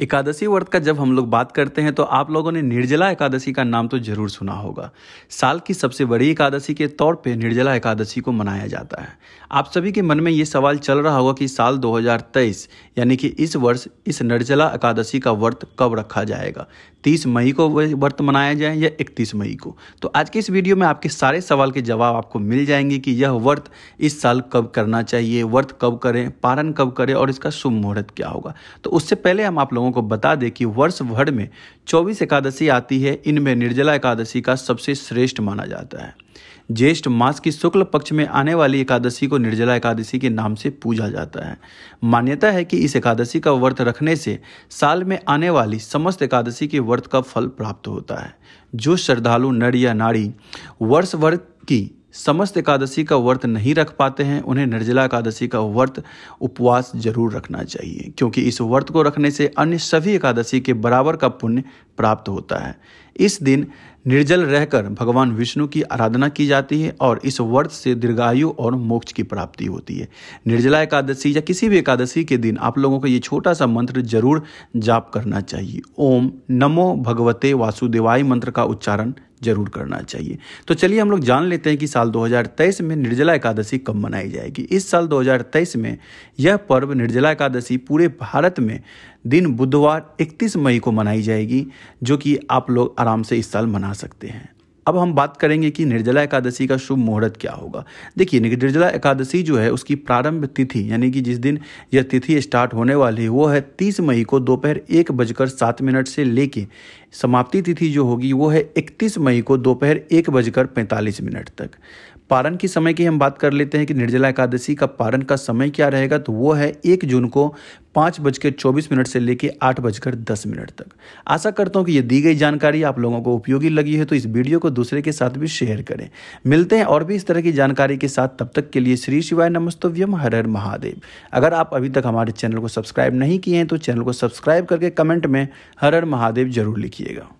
एकादशी व्रत का जब हम लोग बात करते हैं तो आप लोगों ने निर्जला एकादशी का नाम तो जरूर सुना होगा साल की सबसे बड़ी एकादशी के तौर पे निर्जला एकादशी को मनाया जाता है आप सभी के मन में ये सवाल चल रहा होगा कि साल 2023 यानी कि इस वर्ष इस निर्जला एकादशी का व्रत कब रखा जाएगा 30 मई को व्रत मनाया जाए या इकतीस मई को तो आज के इस वीडियो में आपके सारे सवाल के जवाब आपको मिल जाएंगे कि यह व्रत इस साल कब करना चाहिए व्रत कब करें पारण कब करें और इसका शुभ मुहूर्त क्या होगा तो उससे पहले हम आप लोगों लोगों को बता दें कि वर्ष भर में चौबीस एकादशी आती है इनमें निर्जला एकादशी का सबसे श्रेष्ठ माना जाता है ज्येष्ठ मास की शुक्ल पक्ष में आने वाली एकादशी को निर्जला एकादशी के नाम से पूजा जाता है मान्यता है कि इस एकादशी का व्रत रखने से साल में आने वाली समस्त एकादशी के व्रत का फल प्राप्त होता है जो श्रद्धालु नर या नारी वर्ष भर की समस्त एकादशी का व्रत नहीं रख पाते हैं उन्हें निर्जला एकादशी का व्रत उपवास जरूर रखना चाहिए क्योंकि इस व्रत को रखने से अन्य सभी एकादशी के बराबर का पुण्य प्राप्त होता है इस दिन निर्जल रहकर भगवान विष्णु की आराधना की जाती है और इस व्रत से दीर्घायु और मोक्ष की प्राप्ति होती है निर्जला एकादशी या किसी भी एकादशी के दिन आप लोगों को ये छोटा सा मंत्र जरूर जाप करना चाहिए ओम नमो भगवते वासुदेवाय मंत्र का उच्चारण जरूर करना चाहिए तो चलिए हम लोग जान लेते हैं कि साल 2023 में निर्जला एकादशी कब मनाई जाएगी इस साल 2023 में यह पर्व निर्जला एकादशी पूरे भारत में दिन बुधवार 31 मई को मनाई जाएगी जो कि आप लोग आराम से इस साल मना सकते हैं अब हम बात करेंगे कि निर्जला एकादशी का शुभ मुहूर्त क्या होगा देखिए निर्जला एकादशी जो है उसकी प्रारंभ तिथि यानी कि जिस दिन यह तिथि स्टार्ट होने वाली है वो है तीस मई को दोपहर एक बजकर सात मिनट से लेके समाप्ति तिथि जो होगी वो है 31 मई को दोपहर एक बजकर पैंतालीस मिनट तक पारण की समय की हम बात कर लेते हैं कि निर्जला एकादशी का पारण का समय क्या रहेगा तो वो है एक जून को पाँच बजकर चौबीस मिनट से लेकर आठ बजकर दस मिनट तक आशा करता हूँ कि ये दी गई जानकारी आप लोगों को उपयोगी लगी है तो इस वीडियो को दूसरे के साथ भी शेयर करें मिलते हैं और भी इस तरह की जानकारी के साथ तब तक के लिए श्री शिवाय नमस्तव्यम हर हर महादेव अगर आप अभी तक हमारे चैनल को सब्सक्राइब नहीं किए हैं तो चैनल को सब्सक्राइब करके कमेंट में हर हर महादेव जरूर लिखिए qui